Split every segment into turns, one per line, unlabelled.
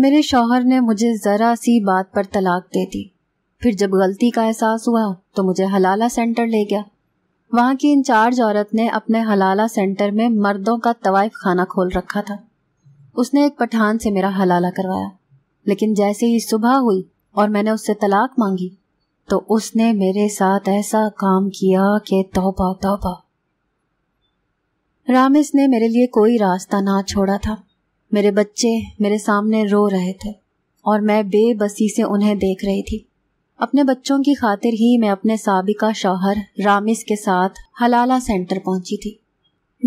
मेरे शौहर ने मुझे ज़रा सी बात पर तलाक दे दी फिर जब गलती का एहसास हुआ तो मुझे हलाला सेंटर ले गया वहां की इंचार्ज औरत ने अपने हलाला सेंटर में मर्दों का तवाइफ खाना खोल रखा था उसने एक पठान से मेरा हलाला करवाया लेकिन जैसे ही सुबह हुई और मैंने उससे तलाक मांगी तो उसने मेरे साथ ऐसा काम किया कि तोबा तोबा रामिस ने मेरे लिए कोई रास्ता ना छोड़ा था मेरे बच्चे मेरे सामने रो रहे थे और मैं बेबसी से उन्हें देख रही थी अपने बच्चों की खातिर ही मैं अपने सबका शौहर रामिस के साथ हलाला सेंटर पहुंची थी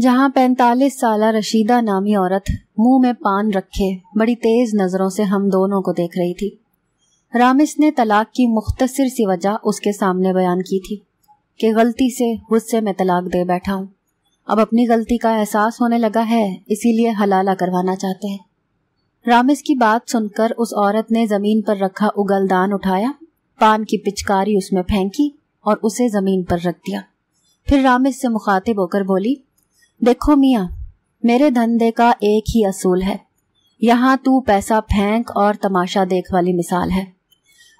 जहां पैंतालीस साल रशीदा नामी औरत मुंह में पान रखे बड़ी तेज नजरों से हम दोनों को देख रही थी रामिस ने तलाक की मुख्तसर सी वजह उसके सामने बयान की थी कि गलती से गुस्से में तलाक दे बैठा हूं अब अपनी गलती का एहसास होने लगा है इसीलिए हलाला करवाना चाहते हैं रामिस की बात सुनकर उस औरत ने जमीन पर रखा उगलदान उठाया पान की पिचकारी उसमें फेंकी और उसे जमीन पर रख दिया फिर रामिस से मुखातिब होकर बोली देखो मिया मेरे धंधे का एक ही असूल है यहाँ तू पैसा फेंक और तमाशा देख वाली मिसाल है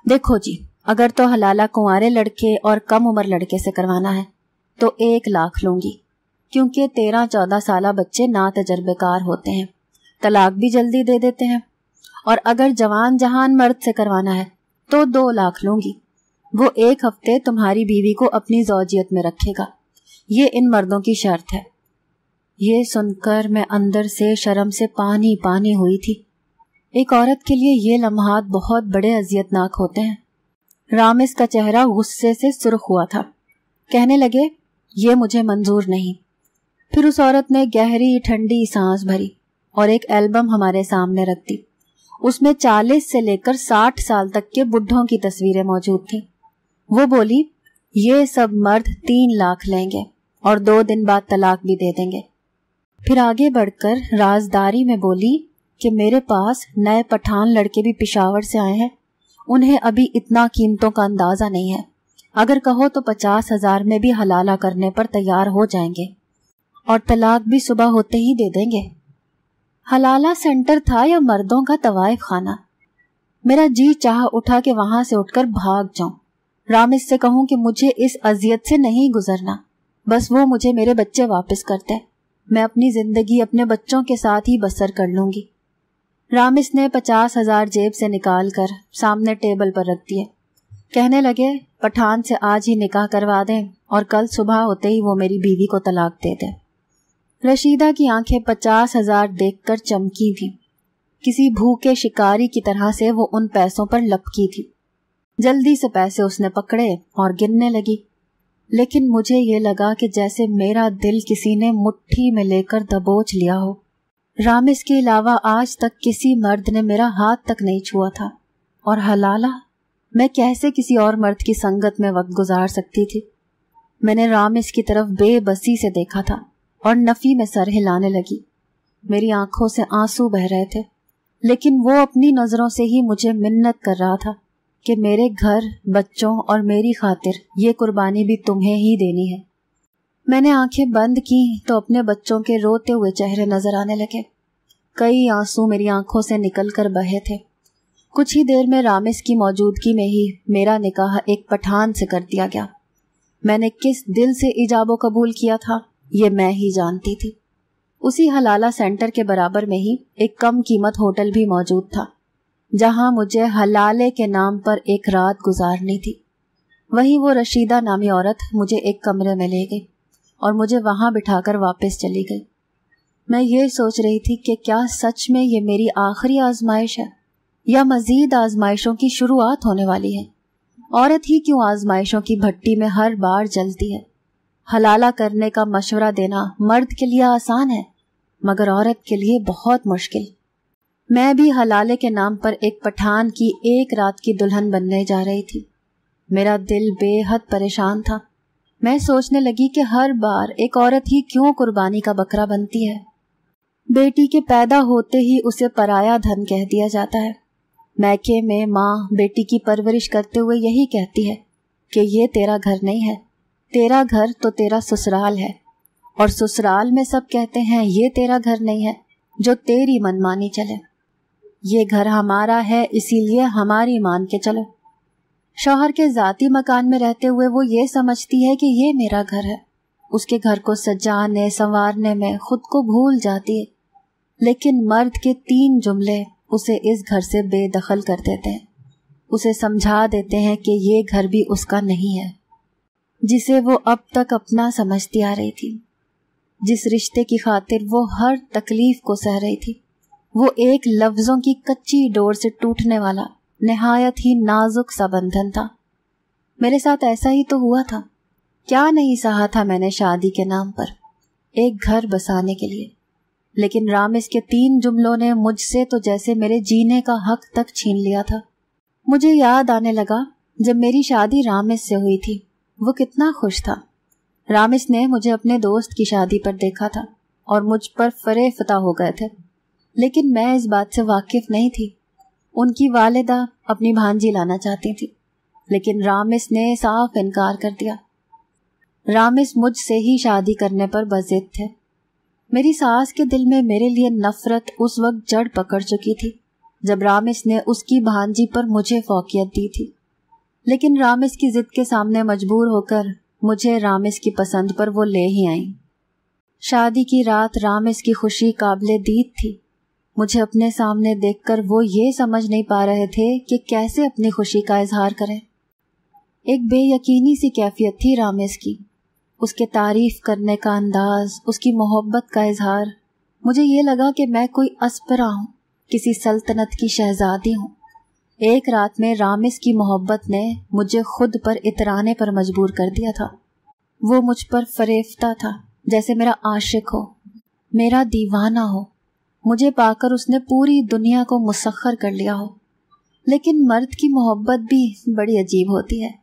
देखो जी अगर तो हलाला कुंवारे लड़के और कम उम्र लड़के से करवाना है तो एक लाख लूंगी क्योंकि तेरह चौदह साल बच्चे ना तजर्बेकार होते हैं तलाक भी जल्दी दे देते हैं और अगर जवान जहान मर्द से करवाना है तो दो लाख लूंगी वो एक हफ्ते तुम्हारी बीवी को अपनी जोजियत में रखेगा ये इन मर्दों की शर्त है ये सुनकर मैं अंदर से शर्म से पानी पानी हुई थी एक औरत के लिए ये लम्हात बहुत बड़े अजियतनाक होते हैं रामिस का चेहरा गुस्से से सुर्ख हुआ था कहने लगे ये मुझे मंजूर नहीं फिर उस औरत ने गहरी ठंडी सांस भरी और एक एल्बम हमारे सामने रख दी उसमें चालीस से लेकर साठ साल तक के बुढ़ों की तस्वीरें मौजूद थी वो बोली ये सब मर्द तीन लाख लेंगे और दो दिन बाद तलाक भी दे देंगे फिर आगे बढ़कर राजदारी में बोली कि मेरे पास नए पठान लड़के भी पिशावर से आए हैं उन्हें अभी इतना कीमतों का अंदाजा नहीं है अगर कहो तो पचास हजार में भी हलाला करने पर तैयार हो जाएंगे और तलाक भी सुबह होते ही दे देंगे हलाला सेंटर था या मर्दों का तवायफ खाना मेरा जी चाह उठा के वहां से उठकर भाग जाऊं राम इससे कहूं कि मुझे इस अजियत से नहीं गुजरना बस वो मुझे मेरे बच्चे वापस करते मैं अपनी जिंदगी अपने बच्चों के साथ ही बसर कर लूंगी रामिस ने पचास हजार जेब से निकाल कर सामने टेबल पर रख दिए कहने लगे पठान से आज ही निकाह करवा दें और कल सुबह होते ही वो मेरी बीवी को तलाक दे दें रशीदा की आंखें पचास हजार कर चमकी थी किसी भूखे शिकारी की तरह से वो उन पैसों पर लपकी थी जल्दी से पैसे उसने पकड़े और गिनने लगी लेकिन मुझे ये लगा कि जैसे मेरा दिल किसी ने मुट्ठी में लेकर दबोच लिया हो रामिस के अलावा आज तक किसी मर्द ने मेरा हाथ तक नहीं छुआ था और हलाला मैं कैसे किसी और मर्द की संगत में वक्त गुजार सकती थी मैंने रामिस की तरफ बेबसी से देखा था और नफ़ी में सर हिलाने लगी मेरी आंखों से आंसू बह रहे थे लेकिन वो अपनी नज़रों से ही मुझे मिन्नत कर रहा था कि मेरे घर बच्चों और मेरी खातिर ये कुर्बानी भी तुम्हें ही देनी है मैंने आंखें बंद की तो अपने बच्चों के रोते हुए चेहरे नजर आने लगे कई आंसू मेरी आंखों से निकल कर बहे थे कुछ ही देर में रामिस की मौजूदगी में ही मेरा निकाह एक पठान से कर दिया गया मैंने किस दिल से इजाबो कबूल किया था ये मैं ही जानती थी उसी हलाला सेंटर के बराबर में ही एक कम कीमत होटल भी मौजूद था जहां मुझे हलाले के नाम पर एक रात गुजारनी थी वहीं वो रशीदा नामी औरत मुझे एक कमरे में ले गई और मुझे वहां बिठाकर वापस चली गई मैं ये सोच रही थी कि क्या सच में ये मेरी आखिरी आजमाइश है या मजीद आजमाइशों की शुरुआत होने वाली है औरत ही क्यों आजमाइशों की भट्टी में हर बार जलती है हलाला करने का मशवरा देना मर्द के लिए आसान है मगर औरत के लिए बहुत मुश्किल मैं भी हलाले के नाम पर एक पठान की एक रात की दुल्हन बनने जा रही थी मेरा दिल बेहद परेशान था मैं सोचने लगी कि हर बार एक औरत ही क्यों कुर्बानी का बकरा बनती है बेटी के पैदा होते ही उसे पराया धन कह दिया जाता है मैके में माँ बेटी की परवरिश करते हुए यही कहती है कि ये तेरा घर नहीं है तेरा घर तो तेरा ससुराल है और ससुराल में सब कहते हैं ये तेरा घर नहीं है जो तेरी मनमानी चले ये घर हमारा है इसीलिए हमारी मान के चलो शौहर के जाती मकान में रहते हुए वो ये समझती है कि ये मेरा घर है उसके घर को सजाने संवारने में खुद को भूल जाती है लेकिन मर्द के तीन जुमले उसे इस घर से बेदखल कर देते हैं उसे समझा देते हैं कि ये घर भी उसका नहीं है जिसे वो अब तक अपना समझती आ रही थी जिस रिश्ते की खातिर वो हर तकलीफ को सह रही थी वो एक लफ्जों की कच्ची डोर से टूटने वाला नहायत ही नाजुक सा बंधन था मेरे साथ ऐसा ही तो हुआ था क्या नहीं सहा था मैंने शादी के नाम पर एक घर बसाने के लिए लेकिन राम इसके तीन जुमलों ने मुझसे तो जैसे मेरे जीने का हक तक छीन लिया था मुझे याद आने लगा जब मेरी शादी रामिस से हुई थी वो कितना खुश था रामिस ने मुझे अपने दोस्त की शादी पर देखा था और मुझ पर फरे फता हो गए थे लेकिन मैं इस बात से वाकिफ नहीं थी उनकी वालिदा अपनी भांजी लाना चाहती थी लेकिन रामिस ने साफ इनकार कर दिया रामिस मुझसे ही शादी करने पर बजिद थे मेरी सास के दिल में मेरे लिए नफरत उस वक्त जड़ पकड़ चुकी थी जब रामिस ने उसकी भांजी पर मुझे फौकियत दी थी लेकिन रामिस की जिद के सामने मजबूर होकर मुझे रामिस की पसंद पर वो ले ही आई शादी की रात रामिस की खुशी काबिल दीद थी मुझे अपने सामने देखकर वो ये समझ नहीं पा रहे थे कि कैसे अपनी खुशी का इजहार करें एक बेयकीनी सी कैफियत थी रामेश की उसके तारीफ करने का अंदाज उसकी मोहब्बत का इजहार मुझे ये लगा कि मैं कोई असपरा हूँ किसी सल्तनत की शहजादी हूँ एक रात में रामिस की मोहब्बत ने मुझे खुद पर इतराने पर मजबूर कर दिया था वो मुझ पर फरेफ्ता था जैसे मेरा आशिक हो मेरा दीवाना हो मुझे पाकर उसने पूरी दुनिया को मुसखर कर लिया हो लेकिन मर्द की मोहब्बत भी बड़ी अजीब होती है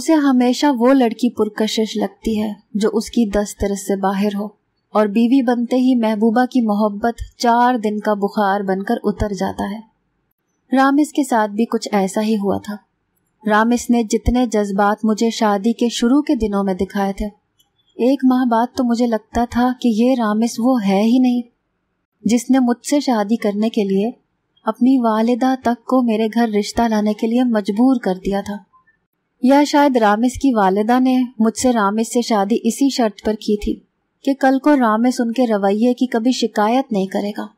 उसे हमेशा वो लड़की पुरकशिश लगती है जो उसकी दस्तरस से बाहर हो और बीवी बनते ही महबूबा की मोहब्बत चार दिन का बुखार बनकर उतर जाता है रामिस के साथ भी कुछ ऐसा ही हुआ था रामिस ने जितने जज्बात मुझे शादी के शुरू के दिनों में दिखाए थे एक माह बाद तो मुझे लगता था कि ये रामिस वो है ही नहीं जिसने मुझसे शादी करने के लिए अपनी वालिदा तक को मेरे घर रिश्ता लाने के लिए मजबूर कर दिया था या शायद रामिस की वालिदा ने मुझसे रामिस से शादी इसी शर्त पर की थी कि कल को रामिस उनके रवैये की कभी शिकायत नहीं करेगा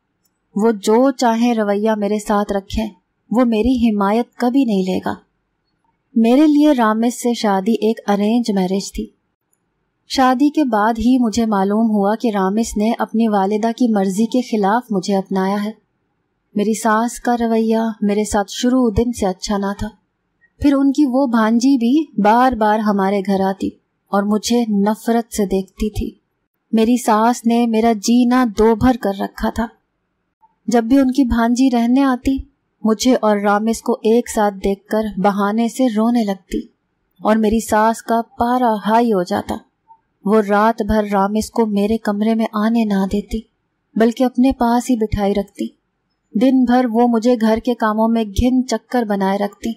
वो जो चाहे रवैया मेरे साथ रखें वो मेरी हिमायत कभी नहीं लेगा मेरे लिए रामेश से शादी एक अरेंज मैरिज थी शादी के बाद ही मुझे मालूम हुआ कि रामेश ने अपनी वालिदा की मर्जी के खिलाफ मुझे अपनाया है मेरी सास का रवैया मेरे साथ शुरू दिन से अच्छा ना था फिर उनकी वो भांजी भी बार बार हमारे घर आती और मुझे नफरत से देखती थी मेरी सास ने मेरा जीना दो भर कर रखा था जब भी उनकी भांजी रहने आती मुझे और रामेश को एक साथ देखकर बहाने से रोने लगती और मेरी सास का पारा हाई हो जाता वो रात भर रामेश को मेरे कमरे में आने ना देती बल्कि अपने पास ही बिठाई रखती दिन भर वो मुझे घर के कामों में घिन चक्कर बनाए रखती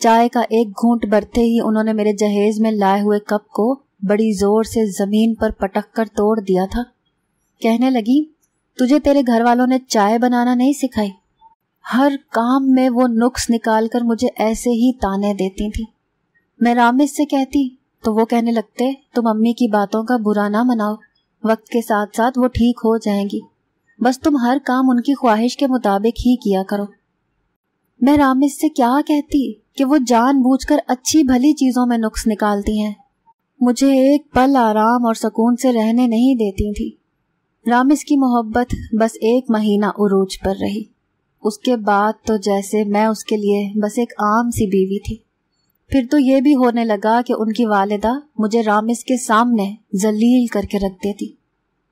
चाय का एक घूंट भरते ही उन्होंने मेरे जहेज में लाए हुए कप को बड़ी जोर से जमीन पर पटक कर तोड़ दिया था कहने लगी तुझे तेरे घर वालों ने चाय बनाना नहीं सिखाई हर काम में वो नुक्स निकाल कर मुझे ऐसे ही ताने देती थी मैं रामिस से कहती तो वो कहने लगते तुम अम्मी की बातों का बुरा ना मनाओ वक्त के साथ साथ वो ठीक हो जाएंगी बस तुम हर काम उनकी ख्वाहिश के मुताबिक ही किया करो मैं रामिस से क्या कहती कि वो जानबूझकर अच्छी भली चीजों में नुक्स निकालती हैं मुझे एक पल आराम और सुकून से रहने नहीं देती थी रामिस की मोहब्बत बस एक महीना उरूज पर रही उसके बाद तो जैसे मैं उसके लिए बस एक आम सी बीवी थी फिर तो ये भी होने लगा कि उनकी वालिदा मुझे रामिस के सामने जलील करके रख देती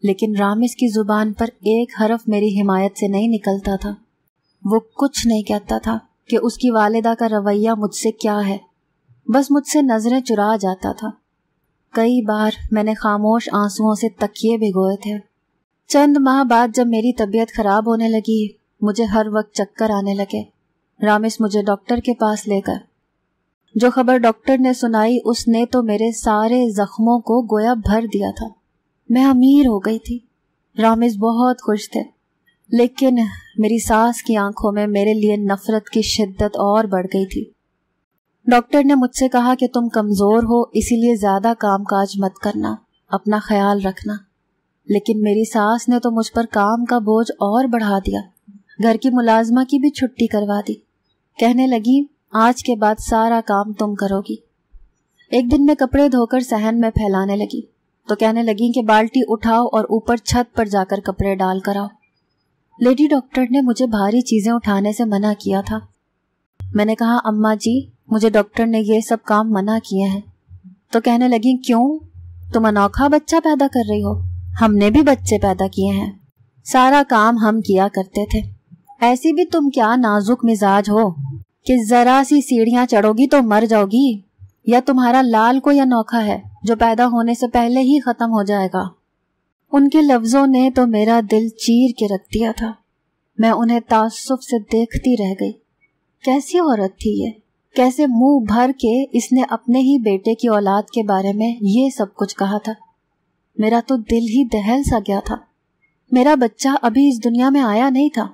लेकिन रामिस की जुबान पर एक हरफ मेरी हिमायत से नहीं निकलता था वो कुछ नहीं कहता था कि उसकी वालिदा का रवैया मुझसे क्या है बस मुझसे नज़रें चुरा जाता था कई बार मैंने खामोश आंसुओं से तकिए भिगोए थे चंद माह बाद जब मेरी तबीयत खराब होने लगी मुझे हर वक्त चक्कर आने लगे रामेश मुझे डॉक्टर के पास लेकर जो खबर डॉक्टर ने सुनाई उसने तो मेरे सारे जख्मों को गोया भर दिया था मैं अमीर हो गई थी रामेश बहुत खुश थे लेकिन मेरी सास की आंखों में मेरे लिए नफरत की शिद्दत और बढ़ गई थी डॉक्टर ने मुझसे कहा कि तुम कमजोर हो इसीलिए ज्यादा कामकाज मत करना अपना ख्याल रखना लेकिन मेरी सास ने तो मुझ पर काम का बोझ और बढ़ा दिया घर की मुलाजमा की भी छुट्टी करवा दी कहने लगी आज के बाद सारा काम तुम करोगी एक दिन मैं कपड़े धोकर सहन में फैलाने लगी तो कहने लगी कि बाल्टी उठाओ और ऊपर छत पर जाकर कपड़े डाल कर आओ लेडी डॉक्टर ने मुझे भारी चीजें उठाने से मना किया था मैंने कहा अम्मा जी मुझे डॉक्टर ने ये सब काम मना किए हैं तो कहने लगी क्यों तुम अनोखा बच्चा पैदा कर रही हो हमने भी बच्चे पैदा किए हैं सारा काम हम किया करते थे ऐसी भी तुम क्या नाजुक मिजाज हो कि जरा सी सीढ़ियां चढ़ोगी तो मर जाओगी या तुम्हारा लाल कोई अनोखा है जो पैदा होने से पहले ही खत्म हो जाएगा उनके लफ्जों ने तो मेरा दिल चीर के रख दिया था मैं उन्हें तासुब से देखती रह गई कैसी औरत थी ये कैसे मुंह भर के इसने अपने ही बेटे की औलाद के बारे में ये सब कुछ कहा था मेरा तो दिल ही दहल सा गया था मेरा बच्चा अभी इस दुनिया में आया नहीं था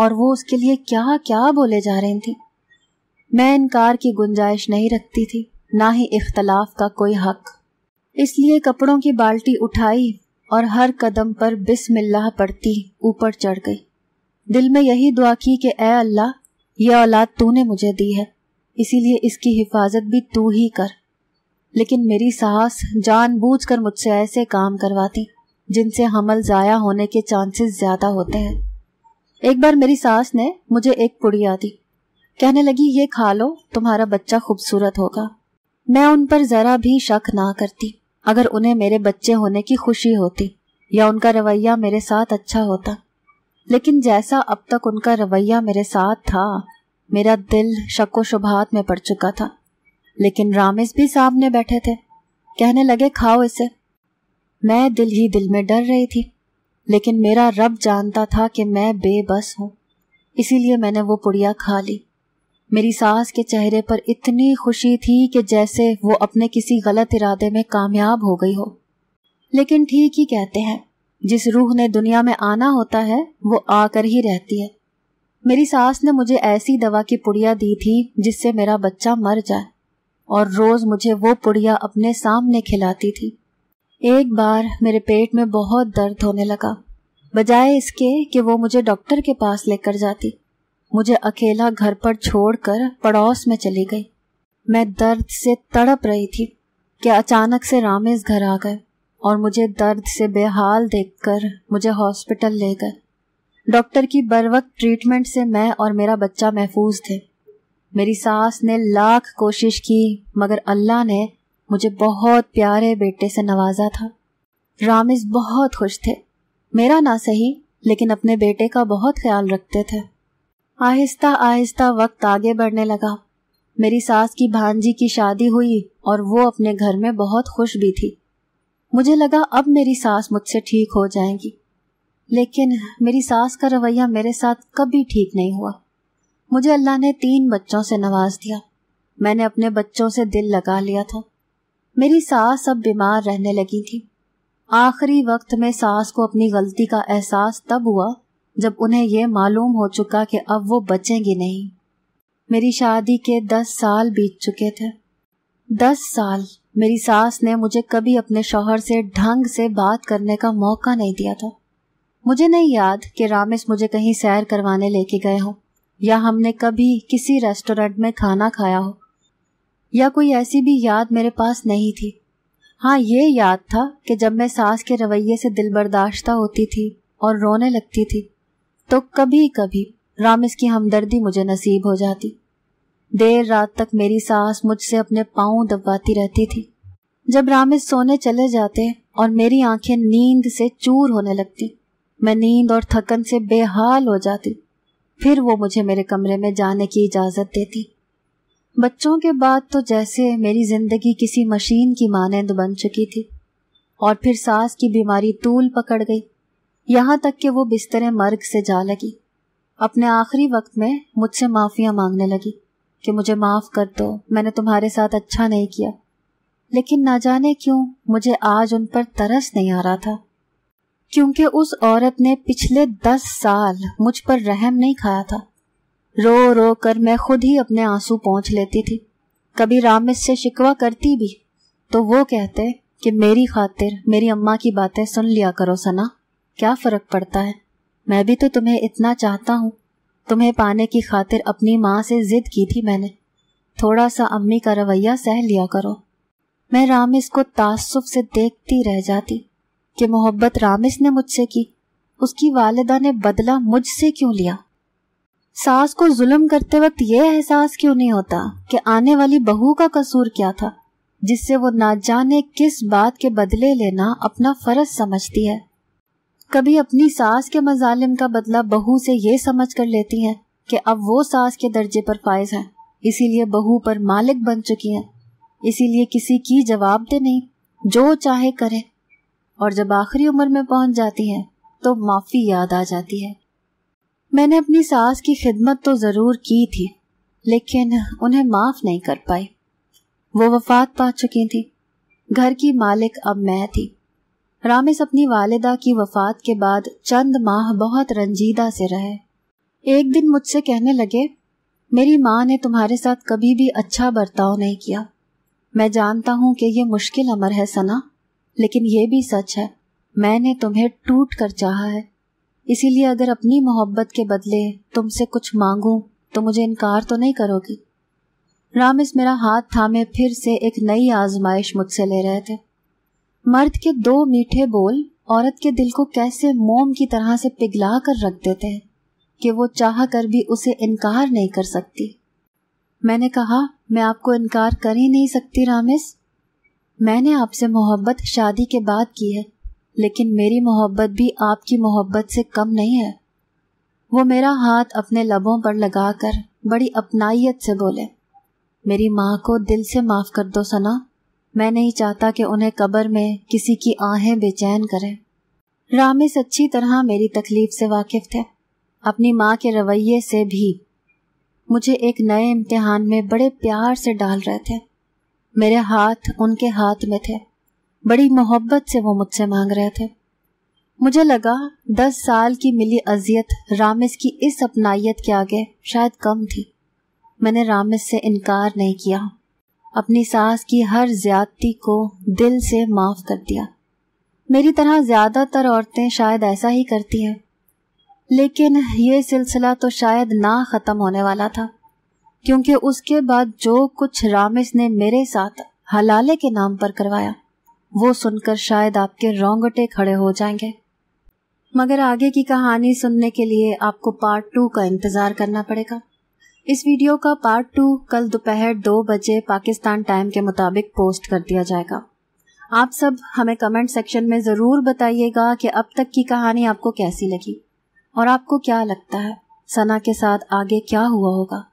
और वो उसके लिए क्या क्या बोले जा रही थी मैं इनकार की गुंजाइश नहीं रखती थी ना ही इख्तलाफ का कोई हक इसलिए कपड़ों की बाल्टी उठाई और हर कदम पर बिस्मिल्लाह पड़ती ऊपर चढ़ गई दिल में यही दुआ की कि ए अल्लाह ये औलाद तूने मुझे दी है इसीलिए इसकी हिफाजत भी तू ही कर लेकिन मेरी सास जानबूझकर मुझसे ऐसे काम करवाती जिनसे हमल ज़ाया होने के चांसेस ज़्यादा होते हैं एक बार मेरी सास ने मुझे एक पुड़िया दी कहने लगी ये खा लो तुम्हारा बच्चा खूबसूरत होगा मैं उन पर जरा भी शक ना करती अगर उन्हें मेरे बच्चे होने की खुशी होती या उनका रवैया मेरे साथ अच्छा होता लेकिन जैसा अब तक उनका रवैया मेरे साथ था मेरा दिल शको शुभात में पड़ चुका था लेकिन रामेश भी सामने बैठे थे कहने लगे खाओ इसे मैं दिल ही दिल में डर रही थी लेकिन मेरा रब जानता था कि मैं बेबस हूं इसीलिए मैंने वो पुड़िया खा ली मेरी सास के चेहरे पर इतनी खुशी थी कि जैसे वो अपने किसी गलत इरादे में कामयाब हो गई हो लेकिन ठीक ही कहते हैं जिस रूह ने दुनिया में आना होता है वो आकर ही रहती है मेरी सास ने मुझे ऐसी दवा की पुड़िया दी थी जिससे मेरा बच्चा मर जाए और रोज मुझे वो पुड़िया अपने सामने खिलाती थी एक बार मेरे पेट में बहुत दर्द होने लगा बजाय इसके कि वो मुझे डॉक्टर के पास लेकर जाती मुझे अकेला घर पर छोड़कर पड़ोस में चली गई मैं दर्द से तड़प रही थी कि अचानक से रामेश घर आ गए और मुझे दर्द से बेहाल देखकर मुझे हॉस्पिटल ले गए डॉक्टर की बर वक्त ट्रीटमेंट से मैं और मेरा बच्चा महफूज थे मेरी सास ने लाख कोशिश की मगर अल्लाह ने मुझे बहुत प्यारे बेटे से नवाजा था रामिस बहुत खुश थे मेरा ना सही लेकिन अपने बेटे का बहुत ख्याल रखते थे आहिस्ता आहिस्ता वक्त आगे बढ़ने लगा मेरी सास की भांजी की शादी हुई और वो अपने घर में बहुत खुश भी थी मुझे लगा अब मेरी सास मुझसे ठीक हो जाएंगी लेकिन मेरी सास का रवैया मेरे साथ कभी ठीक नहीं हुआ मुझे अल्लाह ने तीन बच्चों से नवाज दिया मैंने अपने बच्चों से दिल लगा लिया था मेरी सास अब बीमार रहने लगी थी आखिरी वक्त में सास को अपनी गलती का एहसास तब हुआ जब उन्हें यह मालूम हो चुका कि अब वो बचेंगी नहीं मेरी शादी के दस साल बीत चुके थे दस साल मेरी सास ने मुझे कभी अपने शोहर से ढंग से बात करने का मौका नहीं दिया था मुझे नहीं याद कि रामेश मुझे कहीं सैर करवाने लेके गए हो या हमने कभी किसी रेस्टोरेंट में खाना खाया हो या कोई ऐसी भी याद मेरे पास नहीं थी हाँ ये याद था कि जब मैं सास के रवैये से दिल बर्दाश्ता होती थी और रोने लगती थी तो कभी कभी रामिस की हमदर्दी मुझे नसीब हो जाती देर रात तक मेरी सास मुझसे अपने पाँव दबाती रहती थी जब रामिस सोने चले जाते और मेरी आंखें नींद से चूर होने लगती मैं नींद और थकन से बेहाल हो जाती फिर वो मुझे मेरे कमरे में जाने की इजाज़त देती बच्चों के बाद तो जैसे मेरी जिंदगी किसी मशीन की मानंद बन चुकी थी और फिर सास की बीमारी तूल पकड़ गई यहाँ तक कि वो बिस्तर मर्ग से जा लगी अपने आखिरी वक्त में मुझसे माफिया मांगने लगी कि मुझे माफ कर दो मैंने तुम्हारे साथ अच्छा नहीं किया लेकिन ना जाने क्यों मुझे आज उन पर तरस नहीं आ रहा था क्योंकि उस औरत ने पिछले दस साल मुझ पर रहम नहीं खाया था रो रो कर मैं खुद ही अपने आंसू पहुंच लेती थी कभी राम इससे शिकवा करती भी तो वो कहते कि मेरी खातिर मेरी अम्मा की बातें सुन लिया करो सना क्या फर्क पड़ता है मैं भी तो तुम्हें इतना चाहता हूँ तुम्हें पाने की खातिर अपनी माँ से जिद की थी मैंने थोड़ा सा अम्मी का रवैया सह लिया करो मैं रामिस को तासुब से देखती रह जाती कि मोहब्बत रामिस ने मुझसे की उसकी वालिदा ने बदला मुझसे क्यों लिया सास को जुल्म करते वक्त यह एहसास क्यों नहीं होता कि आने वाली बहू का कसूर क्या था जिससे वो ना जाने किस बात के बदले लेना अपना फर्ज समझती है कभी अपनी सास के मजालिम का बदला बहू से ये समझ कर लेती है कि अब वो सास के दर्जे पर फायज है इसीलिए बहू पर मालिक बन चुकी है इसीलिए किसी की जवाब दे नहीं जो चाहे करे और जब आखिरी उम्र में पहुंच जाती है तो माफी याद आ जाती है मैंने अपनी सास की खिदमत तो ज़रूर की थी लेकिन उन्हें माफ़ नहीं कर पाई वो वफात पा चुकी थी घर की मालिक अब मैं थी रामिस अपनी वालिदा की वफात के बाद चंद माह बहुत रंजीदा से रहे एक दिन मुझसे कहने लगे मेरी माँ ने तुम्हारे साथ कभी भी अच्छा बर्ताव नहीं किया मैं जानता हूँ कि यह मुश्किल अमर है सना लेकिन यह भी सच है मैंने तुम्हें टूट कर चाहा है इसीलिए अगर अपनी मोहब्बत के बदले तुमसे कुछ मांगूं तो मुझे इनकार तो नहीं करोगी राम इस मेरा हाथ थामे फिर से एक नई आजमाइश मुझसे ले रहे थे मर्द के दो मीठे बोल औरत के दिल को कैसे मोम की तरह से पिघला कर रख देते हैं कि वो चाह कर भी उसे इनकार नहीं कर सकती मैंने कहा मैं आपको इनकार कर ही नहीं सकती रामिस मैंने आपसे मोहब्बत शादी के बाद की है लेकिन मेरी मोहब्बत भी आपकी मोहब्बत से कम नहीं है वो मेरा हाथ अपने लबों पर लगाकर बड़ी अपनाइत से बोले मेरी माँ को दिल से माफ़ कर दो सना मैं नहीं चाहता कि उन्हें कब्र में किसी की आहें बेचैन करें रामिस अच्छी तरह मेरी तकलीफ से वाकिफ थे अपनी माँ के रवैये से भी मुझे एक नए इम्तिहान में बड़े प्यार से डाल रहे थे मेरे हाथ उनके हाथ में थे बड़ी मोहब्बत से वो मुझसे मांग रहे थे मुझे लगा दस साल की मिली अजियत रामिस की इस अपनाइत के आगे शायद कम थी मैंने रामिस से इनकार नहीं किया अपनी सास की हर ज्यादती को दिल से माफ कर दिया मेरी तरह ज्यादातर औरतें शायद ऐसा ही करती हैं लेकिन ये सिलसिला तो शायद ना ख़त्म होने वाला था क्योंकि उसके बाद जो कुछ रामिस ने मेरे साथ हलाले के नाम पर करवाया वो सुनकर शायद आपके रोंगटे खड़े हो जाएंगे मगर आगे की कहानी सुनने के लिए आपको पार्ट टू का इंतजार करना पड़ेगा इस वीडियो का पार्ट टू कल दोपहर दो बजे पाकिस्तान टाइम के मुताबिक पोस्ट कर दिया जाएगा आप सब हमें कमेंट सेक्शन में ज़रूर बताइएगा कि अब तक की कहानी आपको कैसी लगी और आपको क्या लगता है सना के साथ आगे क्या हुआ होगा